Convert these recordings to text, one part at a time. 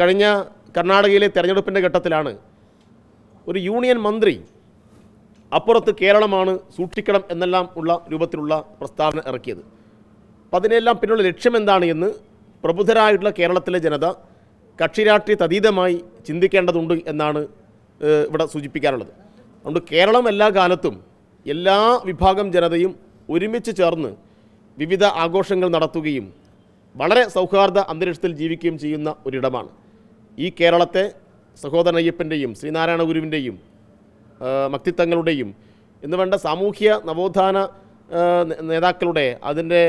കഴിഞ്ഞ കർണാടകയിലെ തെരഞ്ഞെടുപ്പിൻ്റെ ഘട്ടത്തിലാണ് ഒരു യൂണിയൻ മന്ത്രി അപ്പുറത്ത് കേരളമാണ് സൂക്ഷിക്കണം എന്നെല്ലാം ഉള്ള രൂപത്തിലുള്ള പ്രസ്താവന ഇറക്കിയത് അപ്പം അതിനെല്ലാം പിന്നുള്ള ലക്ഷ്യം എന്താണ് എന്ന് പ്രബുദ്ധരായിട്ടുള്ള കേരളത്തിലെ ജനത കക്ഷിരാഷ്ട്രീയ തതീതമായി ചിന്തിക്കേണ്ടതുണ്ട് എന്നാണ് ഇവിടെ സൂചിപ്പിക്കാറുള്ളത് അതുകൊണ്ട് കേരളം എല്ലാ കാലത്തും എല്ലാ വിഭാഗം ജനതയും ഒരുമിച്ച് ചേർന്ന് വിവിധ ആഘോഷങ്ങൾ നടത്തുകയും വളരെ സൗഹാർദ്ദ അന്തരീക്ഷത്തിൽ ജീവിക്കുകയും ചെയ്യുന്ന ഒരിടമാണ് ഈ കേരളത്തെ സഹോദരൻ അയ്യപ്പൻ്റെയും ശ്രീനാരായണ ഗുരുവിൻ്റെയും മക്തിത്വങ്ങളുടെയും എന്ന് വേണ്ട സാമൂഹ്യ നവോത്ഥാന നേതാക്കളുടെ അതിൻ്റെ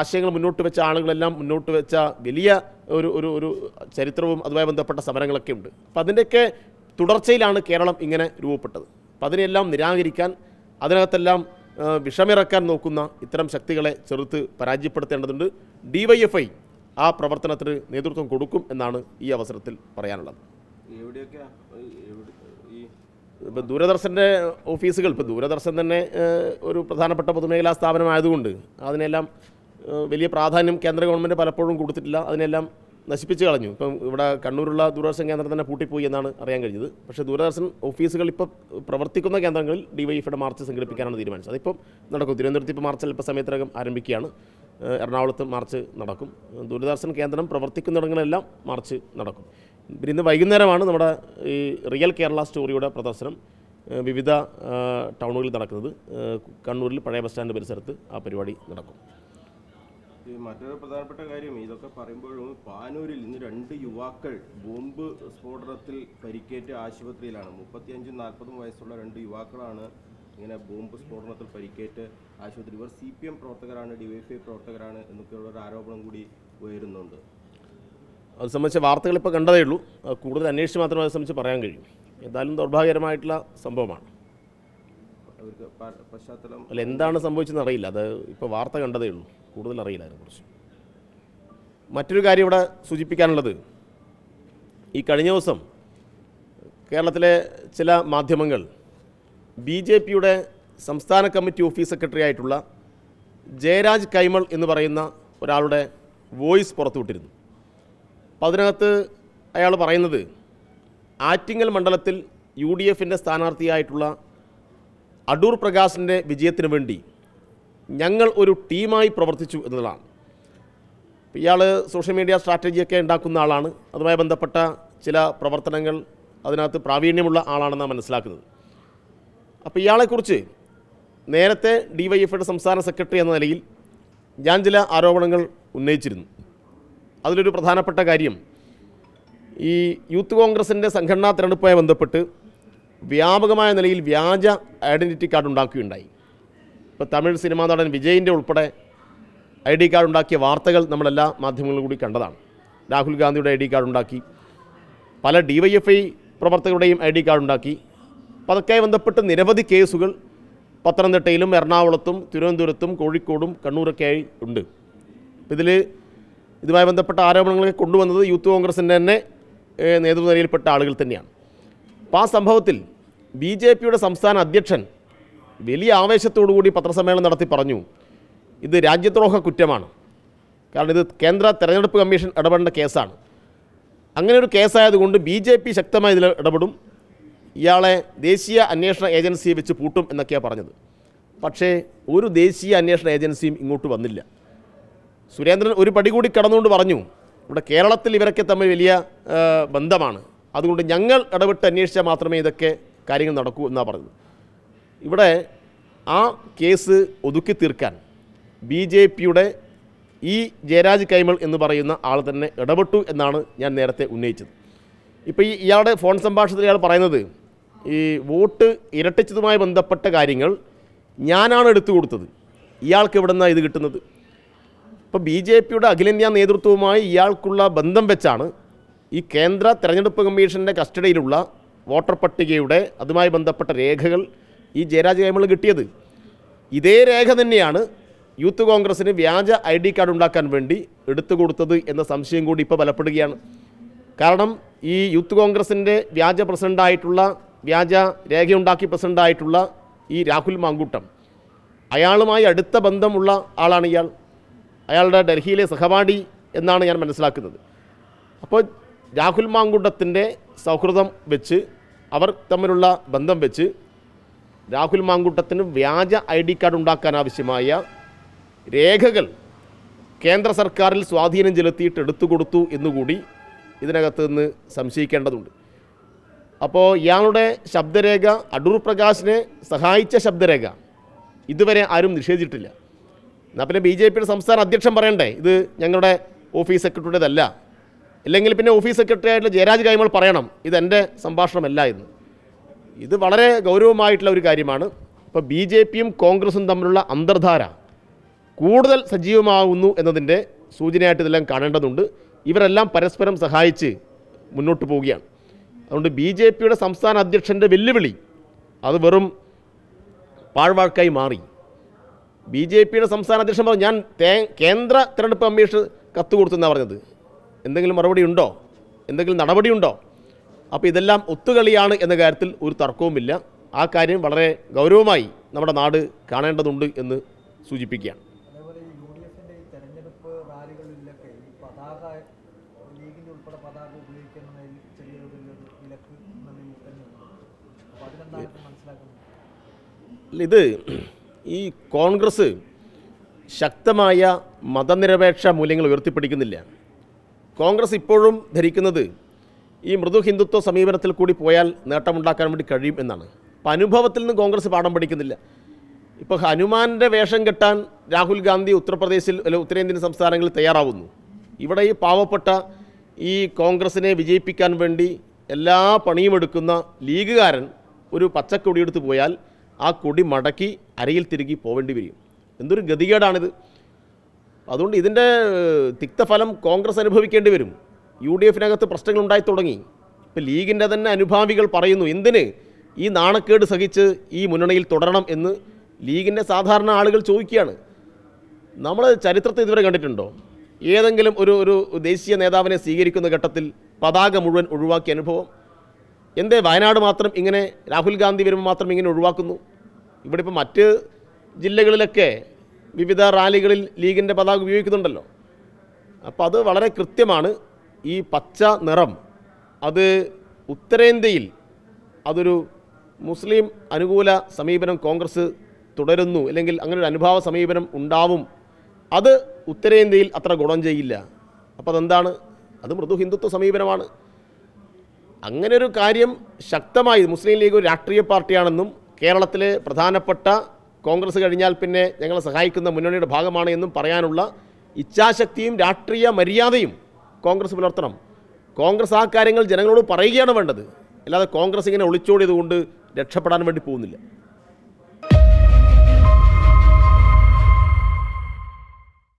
ആശയങ്ങൾ മുന്നോട്ട് വെച്ച ആളുകളെല്ലാം മുന്നോട്ട് വെച്ച വലിയ ഒരു ഒരു ഒരു ചരിത്രവും അതുമായി ബന്ധപ്പെട്ട സമരങ്ങളൊക്കെ ഉണ്ട് അപ്പം അതിൻ്റെയൊക്കെ തുടർച്ചയിലാണ് കേരളം ഇങ്ങനെ രൂപപ്പെട്ടത് അപ്പം അതിനെയെല്ലാം നിരാകരിക്കാൻ അതിനകത്തെല്ലാം വിഷമിറക്കാൻ നോക്കുന്ന ഇത്തരം ശക്തികളെ ചെറുത്ത് പരാജയപ്പെടുത്തേണ്ടതുണ്ട് ഡി വൈ എഫ് ഐ ആ പ്രവർത്തനത്തിന് നേതൃത്വം കൊടുക്കും എന്നാണ് ഈ അവസരത്തിൽ പറയാനുള്ളത് ഇപ്പം ദൂരദർശൻ്റെ ഓഫീസുകൾ ഇപ്പം ദൂരദർശൻ തന്നെ ഒരു പ്രധാനപ്പെട്ട പൊതുമേഖലാ സ്ഥാപനമായതുകൊണ്ട് അതിനെല്ലാം വലിയ പ്രാധാന്യം കേന്ദ്ര ഗവൺമെൻറ് പലപ്പോഴും കൊടുത്തിട്ടില്ല അതിനെല്ലാം നശിപ്പിച്ച് കളഞ്ഞു ഇപ്പം ഇവിടെ കണ്ണൂരുള്ള ദൂരദർശൻ കേന്ദ്രം തന്നെ പൂട്ടിപ്പോയി എന്നാണ് അറിയാൻ കഴിഞ്ഞത് പക്ഷേ ദൂരദർശൻ ഓഫീസുകൾ ഇപ്പോൾ പ്രവർത്തിക്കുന്ന കേന്ദ്രങ്ങളിൽ ഡിവൈഎഫിയുടെ മാർച്ച് സംഘടിപ്പിക്കാനാണ് തീരുമാനിച്ചത് അതിപ്പം നടക്കും തിരുവനന്തപുരത്ത് ഇപ്പോൾ മാർച്ച് അല്പസമയത്തിനകം ആരംഭിക്കുകയാണ് എറണാകുളത്ത് മാർച്ച് നടക്കും ദൂരദർശൻ കേന്ദ്രം പ്രവർത്തിക്കുന്നിടങ്ങളിലെല്ലാം മാർച്ച് നടക്കും പിന്നെ ഇന്ന് വൈകുന്നേരമാണ് നമ്മുടെ ഈ റിയൽ കേരള സ്റ്റോറിയുടെ പ്രദർശനം വിവിധ ടൗണുകളിൽ നടക്കുന്നത് കണ്ണൂരിൽ പഴയ ബസ് സ്റ്റാൻഡ് പരിസരത്ത് ആ പരിപാടി നടക്കും മറ്റൊരു പ്രധാനപ്പെട്ട കാര്യം ഇതൊക്കെ പറയുമ്പോഴും പാനൂരിൽ ഇന്ന് രണ്ട് യുവാക്കൾ ബോംബ് സ്ഫോടനത്തിൽ പരിക്കേറ്റ് ആശുപത്രിയിലാണ് മുപ്പത്തിയഞ്ചും നാൽപ്പതും വയസ്സുള്ള രണ്ട് യുവാക്കളാണ് ഇങ്ങനെ ബോംബ് സ്ഫോടനത്തിൽ പരിക്കേറ്റ് ആശുപത്രി ഇവർ സി പി എം പ്രവർത്തകരാണ് ഡിവൈഎഫ്ഐ പ്രവർത്തകരാണ് എന്നൊക്കെയുള്ള ഒരു ആരോപണം കൂടി ഉയരുന്നുണ്ട് അത് സംബന്ധിച്ച വാർത്തകൾ ഇപ്പോൾ കണ്ടതേ ഉള്ളൂ കൂടുതൽ അന്വേഷിച്ച് മാത്രമേ അത് സംബന്ധിച്ച് പറയാൻ കഴിയും എന്തായാലും ദൗർഭാഗ്യകരമായിട്ടുള്ള സംഭവമാണ് പശ്ചാത്തലം അല്ല എന്താണ് സംഭവിച്ചതെന്ന് അറിയില്ല അത് ഇപ്പോൾ വാർത്ത കണ്ടതേ ഉള്ളൂ കൂടുതൽ അറിയില്ല അതിനെക്കുറിച്ച് മറ്റൊരു കാര്യം ഇവിടെ സൂചിപ്പിക്കാനുള്ളത് ഈ കഴിഞ്ഞ ദിവസം കേരളത്തിലെ ചില മാധ്യമങ്ങൾ ബി ജെ പിയുടെ സംസ്ഥാന കമ്മിറ്റി ഓഫീസ് സെക്രട്ടറി ആയിട്ടുള്ള ജയരാജ് കൈമൾ എന്ന് പറയുന്ന ഒരാളുടെ വോയിസ് പുറത്തുവിട്ടിരുന്നു അപ്പോൾ അതിനകത്ത് അയാൾ പറയുന്നത് ആറ്റിങ്ങൽ മണ്ഡലത്തിൽ യു ഡി എഫിൻ്റെ സ്ഥാനാർത്ഥിയായിട്ടുള്ള അടൂർ പ്രകാശിൻ്റെ വിജയത്തിന് വേണ്ടി ഞങ്ങൾ ഒരു ടീമായി പ്രവർത്തിച്ചു എന്നതാണ് ഇയാൾ സോഷ്യൽ മീഡിയ സ്ട്രാറ്റജിയൊക്കെ ഉണ്ടാക്കുന്ന ആളാണ് അതുമായി ബന്ധപ്പെട്ട ചില പ്രവർത്തനങ്ങൾ അതിനകത്ത് പ്രാവീണ്യമുള്ള ആളാണെന്നാണ് മനസ്സിലാക്കുന്നത് അപ്പോൾ ഇയാളെക്കുറിച്ച് നേരത്തെ ഡി വൈ എഫയുടെ സംസ്ഥാന സെക്രട്ടറി എന്ന നിലയിൽ ഞാൻ ചില ആരോപണങ്ങൾ ഉന്നയിച്ചിരുന്നു അതിലൊരു പ്രധാനപ്പെട്ട കാര്യം ഈ യൂത്ത് കോൺഗ്രസിൻ്റെ സംഘടനാ തിരഞ്ഞെടുപ്പുമായി ബന്ധപ്പെട്ട് വ്യാപകമായ നിലയിൽ വ്യാജ ഐഡൻറ്റിറ്റി കാർഡ് ഉണ്ടാക്കുകയുണ്ടായി ഇപ്പോൾ തമിഴ് സിനിമാ നടൻ വിജയിൻ്റെ ഉൾപ്പെടെ ഐ ഡി കാർഡ് ഉണ്ടാക്കിയ വാർത്തകൾ നമ്മളെല്ലാ മാധ്യമങ്ങളിലും കൂടി കണ്ടതാണ് രാഹുൽ ഗാന്ധിയുടെ ഐ ഡി കാർഡ് ഉണ്ടാക്കി പല ഡി വൈ എഫ് ഐ പ്രവർത്തകരുടെയും ഐ ഡി കാർഡ് ഉണ്ടാക്കി അപ്പോൾ അതൊക്കെ ബന്ധപ്പെട്ട് നിരവധി കേസുകൾ പത്തനംതിട്ടയിലും എറണാകുളത്തും തിരുവനന്തപുരത്തും കോഴിക്കോടും കണ്ണൂരൊക്കെയായി ഉണ്ട് ഇതിൽ ഇതുമായി ബന്ധപ്പെട്ട ആരോപണങ്ങളൊക്കെ കൊണ്ടുവന്നത് യൂത്ത് കോൺഗ്രസിൻ്റെ തന്നെ നേതൃനിരയിൽപ്പെട്ട ആളുകൾ തന്നെയാണ് അപ്പോൾ ആ സംഭവത്തിൽ ബി ജെ പിയുടെ സംസ്ഥാന അധ്യക്ഷൻ വലിയ ആവേശത്തോടുകൂടി പത്രസമ്മേളനം നടത്തി പറഞ്ഞു ഇത് രാജ്യദ്രോഹ കുറ്റമാണ് കാരണം ഇത് കേന്ദ്ര തെരഞ്ഞെടുപ്പ് കമ്മീഷൻ ഇടപെടേണ്ട കേസാണ് അങ്ങനെ ഒരു കേസായതുകൊണ്ട് ബി ജെ പി ശക്തമായി ഇതിൽ ഇടപെടും ഇയാളെ ദേശീയ അന്വേഷണ ഏജൻസിയെ വെച്ച് പൂട്ടും എന്നൊക്കെയാണ് പറഞ്ഞത് പക്ഷേ ഒരു ദേശീയ അന്വേഷണ ഏജൻസിയും ഇങ്ങോട്ട് വന്നില്ല സുരേന്ദ്രൻ ഒരു പടി കൂടി കടന്നുകൊണ്ട് പറഞ്ഞു ഇവിടെ കേരളത്തിൽ ഇവരൊക്കെ തമ്മിൽ വലിയ ബന്ധമാണ് അതുകൊണ്ട് ഞങ്ങൾ ഇടപെട്ട് അന്വേഷിച്ചാൽ മാത്രമേ ഇതൊക്കെ കാര്യങ്ങൾ നടക്കൂ എന്നാണ് പറഞ്ഞത് ഇവിടെ ആ കേസ് ഒതുക്കി തീർക്കാൻ ബി ജെ പിയുടെ ഈ ജയരാജ് കൈമൾ എന്ന് പറയുന്ന ആൾ തന്നെ ഇടപെട്ടു എന്നാണ് ഞാൻ നേരത്തെ ഉന്നയിച്ചത് ഇപ്പോൾ ഈ ഇയാളുടെ ഫോൺ സംഭാഷണത്തിൽ ഇയാൾ പറയുന്നത് ഈ വോട്ട് ഇരട്ടിച്ചതുമായി ബന്ധപ്പെട്ട കാര്യങ്ങൾ ഞാനാണ് എടുത്തു കൊടുത്തത് ഇയാൾക്ക് എവിടെ നിന്നാണ് ഇത് കിട്ടുന്നത് ഇപ്പോൾ ബി ജെ പിയുടെ അഖിലേന്ത്യാ നേതൃത്വവുമായി ഇയാൾക്കുള്ള ബന്ധം വെച്ചാണ് ഈ കേന്ദ്ര തെരഞ്ഞെടുപ്പ് കമ്മീഷൻ്റെ കസ്റ്റഡിയിലുള്ള വോട്ടർ പട്ടികയുടെ അതുമായി ബന്ധപ്പെട്ട രേഖകൾ ഈ ജയരാജ് കൈമൾ കിട്ടിയത് ഇതേ രേഖ തന്നെയാണ് യൂത്ത് കോൺഗ്രസ്സിന് വ്യാജ ഐ ഡി കാർഡ് ഉണ്ടാക്കാൻ വേണ്ടി എടുത്തു കൊടുത്തത് എന്ന സംശയം കൂടി ഇപ്പോൾ ബലപ്പെടുകയാണ് കാരണം ഈ യൂത്ത് കോൺഗ്രസിൻ്റെ വ്യാജ പ്രസിഡൻ്റായിട്ടുള്ള വ്യാജ രേഖയുണ്ടാക്കി പ്രസിഡൻ്റായിട്ടുള്ള ഈ രാഹുൽ മാങ്കൂട്ടം അയാളുമായി അടുത്ത ബന്ധമുള്ള ആളാണ് ഇയാൾ അയാളുടെ ഡൽഹിയിലെ സഹപാഠി എന്നാണ് ഞാൻ മനസ്സിലാക്കുന്നത് അപ്പോൾ രാഹുൽ മാങ്കൂട്ടത്തിൻ്റെ സൗഹൃദം വെച്ച് അവർ തമ്മിലുള്ള ബന്ധം വെച്ച് രാഹുൽ മാങ്കൂട്ടത്തിന് വ്യാജ ഐ ഡി കാർഡ് ഉണ്ടാക്കാൻ ആവശ്യമായ രേഖകൾ കേന്ദ്ര സർക്കാരിൽ സ്വാധീനം ചെലുത്തിയിട്ട് എടുത്തു കൊടുത്തു എന്നുകൂടി ഇതിനകത്ത് നിന്ന് സംശയിക്കേണ്ടതുണ്ട് അപ്പോൾ ഇയാളുടെ ശബ്ദരേഖ അടൂർ പ്രകാശിനെ സഹായിച്ച ശബ്ദരേഖ ഇതുവരെ ആരും നിഷേധിച്ചിട്ടില്ല എന്നാൽ പിന്നെ ബി ജെ പിയുടെ സംസ്ഥാന അധ്യക്ഷൻ പറയണ്ടേ ഇത് ഞങ്ങളുടെ ഓഫീസ് സെക്രട്ടറിയുടേതല്ല ഇല്ലെങ്കിൽ പിന്നെ ഓഫീസ് സെക്രട്ടറി ആയിട്ടുള്ള ജയരാജ് കൈമൾ പറയണം ഇത് സംഭാഷണമല്ല എന്ന് ഇത് വളരെ ഗൗരവമായിട്ടുള്ള ഒരു കാര്യമാണ് ഇപ്പോൾ ബി ജെ പിയും കോൺഗ്രസും തമ്മിലുള്ള അന്തർധാര കൂടുതൽ സജീവമാകുന്നു എന്നതിൻ്റെ സൂചനയായിട്ട് ഇതെല്ലാം കാണേണ്ടതുണ്ട് ഇവരെല്ലാം പരസ്പരം സഹായിച്ച് മുന്നോട്ട് പോവുകയാണ് അതുകൊണ്ട് ബി ജെ പിയുടെ സംസ്ഥാന അധ്യക്ഷൻ്റെ വെല്ലുവിളി അത് വെറും പാഴ്വാഴ്ക്കായി മാറി ബി ജെ പിയുടെ സംസ്ഥാന അധ്യക്ഷൻ പറഞ്ഞു ഞാൻ കേന്ദ്ര തിരഞ്ഞെടുപ്പ് കമ്മീഷൻ കത്ത് കൊടുത്തെന്നാണ് പറഞ്ഞത് എന്തെങ്കിലും മറുപടി ഉണ്ടോ എന്തെങ്കിലും നടപടിയുണ്ടോ അപ്പോൾ ഇതെല്ലാം ഒത്തുകളിയാണ് എന്ന കാര്യത്തിൽ ഒരു തർക്കവുമില്ല ആ കാര്യം വളരെ ഗൗരവമായി നമ്മുടെ നാട് കാണേണ്ടതുണ്ട് എന്ന് സൂചിപ്പിക്കുകയാണ് ഇത് ഈ കോൺഗ്രസ് ശക്തമായ മതനിരപേക്ഷ മൂല്യങ്ങൾ ഉയർത്തിപ്പിടിക്കുന്നില്ല കോൺഗ്രസ് ഇപ്പോഴും ധരിക്കുന്നത് ഈ മൃദു ഹിന്ദുത്വ സമീപനത്തിൽ കൂടി പോയാൽ നേട്ടമുണ്ടാക്കാൻ വേണ്ടി കഴിയും എന്നാണ് അപ്പം അനുഭവത്തിൽ നിന്ന് കോൺഗ്രസ് പാഠം പഠിക്കുന്നില്ല ഇപ്പോൾ ഹനുമാൻ്റെ വേഷം കെട്ടാൻ രാഹുൽ ഗാന്ധി ഉത്തർപ്രദേശിൽ അല്ല ഉത്തരേന്ത്യൻ സംസ്ഥാനങ്ങളിൽ തയ്യാറാവുന്നു ഇവിടെ ഈ പാവപ്പെട്ട ഈ കോൺഗ്രസിനെ വിജയിപ്പിക്കാൻ വേണ്ടി എല്ലാ പണിയും എടുക്കുന്ന ലീഗുകാരൻ ഒരു പച്ചക്കൊടിയെടുത്ത് പോയാൽ ആ കുടി മടക്കി അരയിൽ തിരുകി പോവേണ്ടി വരും എന്തൊരു ഗതികേടാണിത് അതുകൊണ്ട് ഇതിൻ്റെ തിക്തഫലം കോൺഗ്രസ് അനുഭവിക്കേണ്ടി വരും യു ഡി എഫിനകത്ത് പ്രശ്നങ്ങളുണ്ടായി തുടങ്ങി ഇപ്പോൾ ലീഗിൻ്റെ തന്നെ അനുഭാവികൾ പറയുന്നു എന്തിന് ഈ നാണക്കേട് സഹിച്ച് ഈ മുന്നണിയിൽ തുടരണം എന്ന് ലീഗിൻ്റെ സാധാരണ ആളുകൾ ചോദിക്കുകയാണ് നമ്മൾ ചരിത്രത്തെ ഇതുവരെ കണ്ടിട്ടുണ്ടോ ഏതെങ്കിലും ഒരു ഒരു ദേശീയ നേതാവിനെ സ്വീകരിക്കുന്ന ഘട്ടത്തിൽ പതാക മുഴുവൻ ഒഴിവാക്കിയ അനുഭവം എന്തേ വയനാട് മാത്രം ഇങ്ങനെ രാഹുൽ ഗാന്ധി വരുമ്പോൾ മാത്രം ഇങ്ങനെ ഒഴിവാക്കുന്നു ഇവിടെ ഇപ്പോൾ മറ്റ് ജില്ലകളിലൊക്കെ വിവിധ റാലികളിൽ ലീഗിൻ്റെ പതാക ഉപയോഗിക്കുന്നുണ്ടല്ലോ അപ്പോൾ അത് വളരെ കൃത്യമാണ് ഈ പച്ച നിറം അത് ഉത്തരേന്ത്യയിൽ അതൊരു മുസ്ലിം അനുകൂല സമീപനം കോൺഗ്രസ് തുടരുന്നു അല്ലെങ്കിൽ അങ്ങനെ ഒരു അനുഭാവ സമീപനം ഉണ്ടാവും അത് ഉത്തരേന്ത്യയിൽ അത്ര ഗുണം ചെയ്യില്ല അപ്പോൾ അതെന്താണ് അത് മൃദു ഹിന്ദുത്വ സമീപനമാണ് അങ്ങനെ ഒരു കാര്യം ശക്തമായി മുസ്ലിം ലീഗ് ഒരു രാഷ്ട്രീയ പാർട്ടിയാണെന്നും കേരളത്തിലെ പ്രധാനപ്പെട്ട കോൺഗ്രസ് കഴിഞ്ഞാൽ പിന്നെ ഞങ്ങളെ സഹായിക്കുന്ന മുന്നണിയുടെ ഭാഗമാണ് എന്നും പറയാനുള്ള ഇച്ഛാശക്തിയും രാഷ്ട്രീയ മര്യാദയും കോൺഗ്രസ് പുലർത്തണം കോൺഗ്രസ് ആ കാര്യങ്ങൾ ജനങ്ങളോട് പറയുകയാണ് വേണ്ടത് അല്ലാതെ കോൺഗ്രസ് ഇങ്ങനെ ഒളിച്ചോടിയതുകൊണ്ട് രക്ഷപ്പെടാൻ വേണ്ടി പോകുന്നില്ല